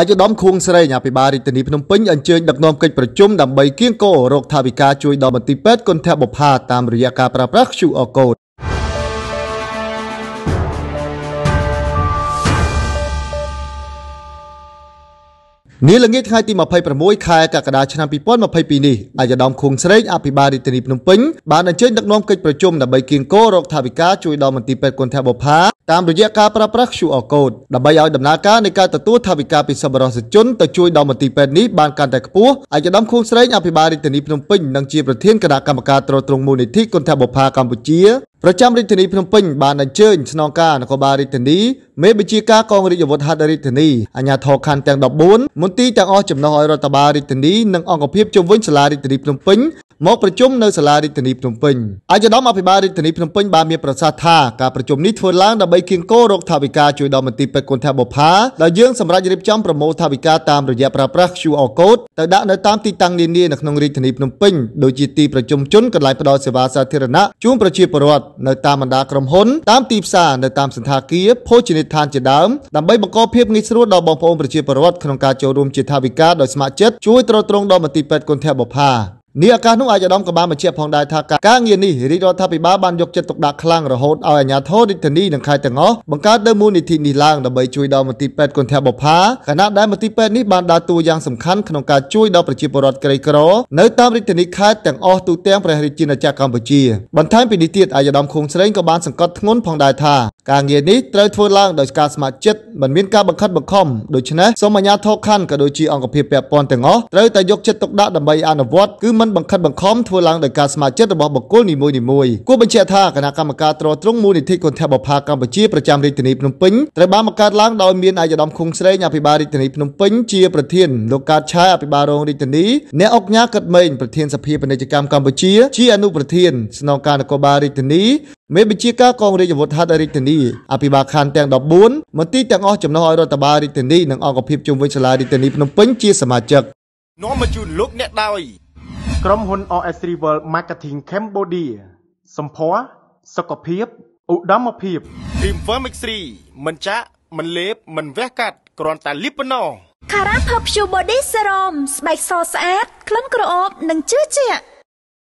អាយុដំខួងស្រីអាភិបាលរាជធានីភ្នំពេញអញ្ជើញដឹកនាំកិច្ចប្រជុំដើម្បីគៀងគររោគថាវិការជួយដល់មន្ទីរពេទ្យគុណធបុផាតាមរយៈការប្រើប្រាស់ QR code នាល្ងាចថ្ងៃទី26ខែកក្កដាឆ្នាំ2022នេះអាយដាមឃួងស្រេងអភិបាលរាជធានីភ្នំពេញបានអញ្ជើញដឹកនាំកិច្ចប្រជុំដើម្បីគៀងគររកថាវិការជួយដល់មន្ទីរពេទ្យគុណធបុផាតាមរយៈការប្រើប្រាស់ QR Code ដើម្បីឲ្យដំណើរការនៃការទទួលថវិកាពីសប្បុរសជនទៅជួយដល់មន្ទីរពេទ្យនេះបានកាន់តែខ្ពស់ឯកឧត្តមខួងស្រេងអភិបាលរាជធានីភ្នំពេញនិងជាប្រធានគណៈកម្មការត្រួតត្រងមូលនិធិគុណធបុប្ផាកម្ពុជាប្រចាំរាជធានីភ្នំពេញបានអញ្ជើញស្នងការនគរបាលរាជធានីមេបញ្ជាការកងរាជអាវុធហត្ថរាជធានីអាជ្ញាធរខណ្ឌទាំង14មន្ទីរទាំងអស់ចំណុះឲ្យរដ្ឋបាលរាជធានីនិងអង្គភាពជំវិញសាលារាជធានីភ្នំពេញមកប្រជុំនៅ សាលារាជធានីភ្នំពេញអាយដាមអភិបាលរាជធានីភ្នំពេញបានមានប្រសាសន៍ថាការប្រជុំនេះធ្វើឡើងដើម្បីគៀងគររកថវិកាជួយដល់មន្ទីរពេទ្យគុណធាបុប្ផាដែលយើងសម្រាប់រៀបចំប្រមូលថវិកាតាមរយៈប្រើប្រាស់ QR code ទៅដាក់នៅតាមទីតាំងនានានៅក្នុងរាជធានីភ្នំពេញដូចជាទីប្រជុំជនកន្លែងផ្ដល់សេវាសាធារណៈជូនប្រជាពលរដ្ឋនៅតាមបណ្ដាក្រុមហ៊ុនតាមទីផ្សារនៅតាមសន្តាគារភោជនីយដ្ឋានជាដើមដើម្បីបង្កភាពងាយស្រួលដល់បងប្អូនប្រជាពលរដ្ឋក្នុងការចូលរួមជាថាវិការដោយស្ម័គ្រចិត្តជួយទ្រទ្រង់ដល់មន្ទីរពេទ្យគុណធាបុប្ផានេះឱកាសនោះអាយដាមក៏បានបញ្ជាក់ផងដែរថាការងារនេះរាជរដ្ឋាភិបាលបានយកចិត្តទុកដាក់ខ្លាំងរហូតឲ្យអាជ្ញាធររាជធានីនិងខេត្តទាំងអស់បង្កើតនូវមូលនិធិនេះឡើងដើម្បីជួយដល់មន្ទីរពេទ្យកុនធាបុផាខណៈដែលមន្ទីរពេទ្យនេះបានដើរតួយ៉ាងសំខាន់ក្នុងការជួយដល់ប្រជាពលរដ្ឋក្រីក្រនៅតាមរាជធានីខេត្តទាំងអស់ទូទាំងព្រះរាជាណាចក្រកម្ពុជាបន្ថែមពីនេះទៀតអាយដាមខួងស្រេងក៏បានសង្កត់ធ្ងន់ផងដែរថាការងារនេះត្រូវធ្វើឡើងដោយការស្ម័គ្រចិត្តមិនមានការបង្ខិតបង្ខំដូច្នេះសូមអាជ្ញាធរខណ្ឌក៏ដូចជាអង្គភាពពាក់ព័ន្ធទាំងអស់ត្រូវតែយកចិត្តទុកដាក់ដើម្បីអនុវត្តគឺមិនមិនបង្ខិតបង្ខំធ្វើឡើងដោយការស្ម័គ្រចិត្តរបស់បុគ្គលនីមួយៗគួរបញ្ជាក់ថាគណៈកម្មការត្រួតត្រងមូលនិធិគន្ធបុប្ផាកម្ពុជាប្រចាំរាជធានីភ្នំពេញត្រូវបានបង្កើតឡើងដោយមានអាយដាមឃុងស្រេងអភិបាលរាជធានីភ្នំពេញជាប្រធានលោកកើតឆាអភិបាលរងរាជធានីអ្នកអង្គការកិត្តមេងប្រធានសភាពាណិជ្ជកម្មកម្ពុជា ជាអនុប្រធានស្នងការនគរបាលរាជធានីមេបញ្ជាការកងរាជអាវុធហត្ថរាជធានីអភិបាលខណ្ឌទាំង14មន្ទីរទាំងអស់ចំណុះឲ្យរដ្ឋបាលរាជធានីនិងអង្គភាពជុំវិញសាលារាជធានីភ្នំពេញជាសមាជិកនាំមកជូនលោកអ្នកដោយក្រុមហ៊ុន OS3 World Marketing Cambodia សម្ភារសុខភាពឧត្តមភាព Dreamworm X3 មិនចាក់មិនលេបមិនវះកាត់គ្រាន់តែលីបប៉ុណ្ណោះ Cara Perfume Body Serum ស្បែកសស្អាតក្លិនក្រអូបនិងជឿជាក់